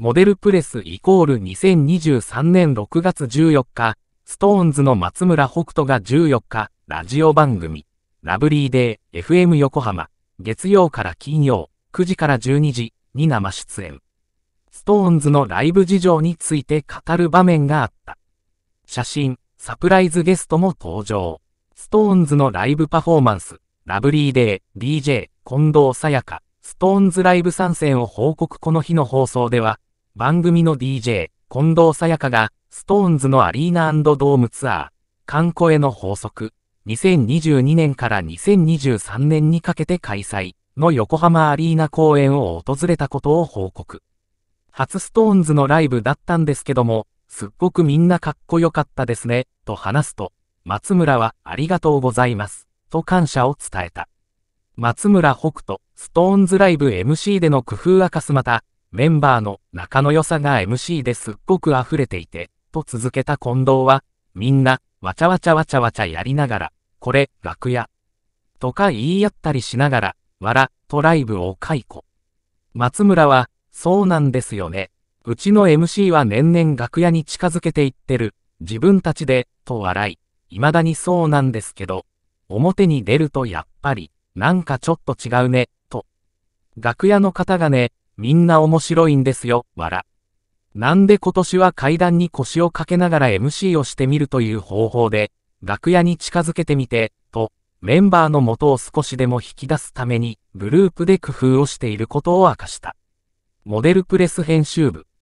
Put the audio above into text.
モデルプレスイコール2023年6月14日、ストーンズの松村北斗が14日、ラジオ番組、ラブリーデー、FM 横浜、月曜から金曜、9時から12時に生出演。ストーンズのライブ事情について語る場面があった。写真、サプライズゲストも登場。ストーンズのライブパフォーマンス、ラブリーデー、DJ、近藤さやか、ストーンズライブ参戦を報告この日の放送では、番組の DJ、近藤さやかが、ストーンズのアリーナドームツアー、観光への法則、2022年から2023年にかけて開催の横浜アリーナ公演を訪れたことを報告。初ストーンズのライブだったんですけども、すっごくみんなかっこよかったですね、と話すと、松村はありがとうございます、と感謝を伝えた。松村北斗、ストーンズライブ MC での工夫明かすまた、メンバーの仲の良さが MC ですっごく溢れていて、と続けた近藤は、みんな、わちゃわちゃわちゃわちゃやりながら、これ、楽屋。とか言い合ったりしながら、わら、とライブを解雇。松村は、そうなんですよね。うちの MC は年々楽屋に近づけていってる。自分たちで、と笑い。未だにそうなんですけど、表に出るとやっぱり、なんかちょっと違うね、と。楽屋の方がね、みんな面白いんですよ、わら。なんで今年は階段に腰をかけながら MC をしてみるという方法で、楽屋に近づけてみて、と、メンバーの元を少しでも引き出すために、グループで工夫をしていることを明かした。モデルプレス編集部。